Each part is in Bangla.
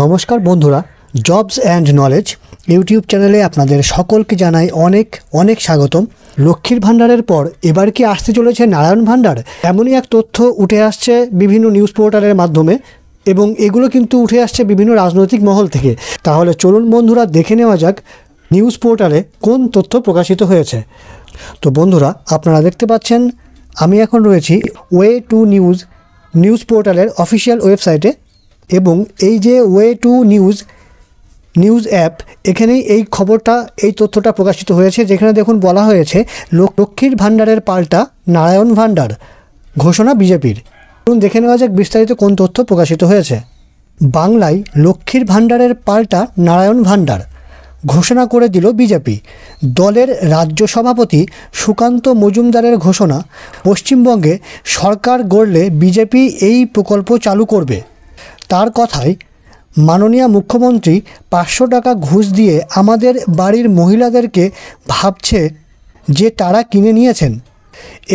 নমস্কার বন্ধুরা জবস অ্যান্ড নলেজ ইউটিউব চ্যানেলে আপনাদের সকলকে জানাই অনেক অনেক স্বাগতম লক্ষ্মীর ভাণ্ডারের পর এবার কি আসতে চলেছে নারায়ণ ভাণ্ডার এমনই এক তথ্য উঠে আসছে বিভিন্ন নিউজ পোর্টালের মাধ্যমে এবং এগুলো কিন্তু উঠে আসছে বিভিন্ন রাজনৈতিক মহল থেকে তাহলে চলুন বন্ধুরা দেখে নেওয়া যাক নিউজ পোর্টালে কোন তথ্য প্রকাশিত হয়েছে তো বন্ধুরা আপনারা দেখতে পাচ্ছেন আমি এখন রয়েছি ওয়ে টু নিউজ নিউজ পোর্টালের অফিসিয়াল ওয়েবসাইটে এবং এই যে way to news news app এখানেই এই খবরটা এই তথ্যটা প্রকাশিত হয়েছে যেখানে দেখুন বলা হয়েছে লক্ষ্মীর ভাণ্ডারের পাল্টা নারায়ণ ভাণ্ডার ঘোষণা বিজেপির ধরুন দেখে নেওয়া যাক বিস্তারিত কোন তথ্য প্রকাশিত হয়েছে বাংলায় লক্ষ্মীর ভাণ্ডারের পাল্টা নারায়ণ ভাণ্ডার ঘোষণা করে দিল বিজেপি দলের রাজ্য সভাপতি সুকান্ত মজুমদারের ঘোষণা পশ্চিমবঙ্গে সরকার গড়লে বিজেপি এই প্রকল্প চালু করবে তার কথায় মাননীয় মুখ্যমন্ত্রী পাঁচশো টাকা ঘুষ দিয়ে আমাদের বাড়ির মহিলাদেরকে ভাবছে যে তারা কিনে নিয়েছেন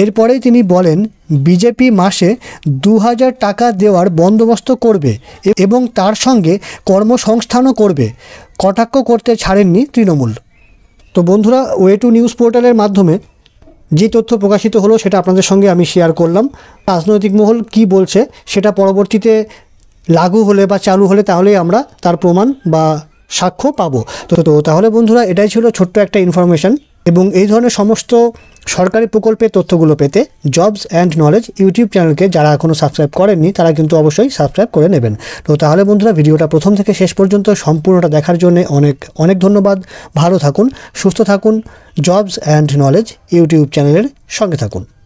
এরপরেই তিনি বলেন বিজেপি মাসে দু হাজার টাকা দেওয়ার বন্দোবস্ত করবে এবং তার সঙ্গে কর্মসংস্থানও করবে কটাক্ষ করতে ছাড়েননি তৃণমূল তো বন্ধুরা ওয়ে টু নিউজ পোর্টালের মাধ্যমে যে তথ্য প্রকাশিত হলো সেটা আপনাদের সঙ্গে আমি শেয়ার করলাম রাজনৈতিক মহল কি বলছে সেটা পরবর্তীতে লাগু হলে বা চালু হলে তাহলেই আমরা তার প্রমাণ বা সাক্ষ্য পাবো তো তো তাহলে বন্ধুরা এটাই ছিল ছোট্ট একটা ইনফরমেশান এবং এই ধরনের সমস্ত সরকারি প্রকল্পের তথ্যগুলো পেতে জবস অ্যান্ড নলেজ ইউটিউব চ্যানেলকে যারা এখনও সাবস্ক্রাইব করেননি তারা কিন্তু অবশ্যই সাবস্ক্রাইব করে নেবেন তো তাহলে বন্ধুরা ভিডিওটা প্রথম থেকে শেষ পর্যন্ত সম্পূর্ণটা দেখার জন্য অনেক অনেক ধন্যবাদ ভালো থাকুন সুস্থ থাকুন জবস অ্যান্ড নলেজ ইউটিউব চ্যানেলের সঙ্গে থাকুন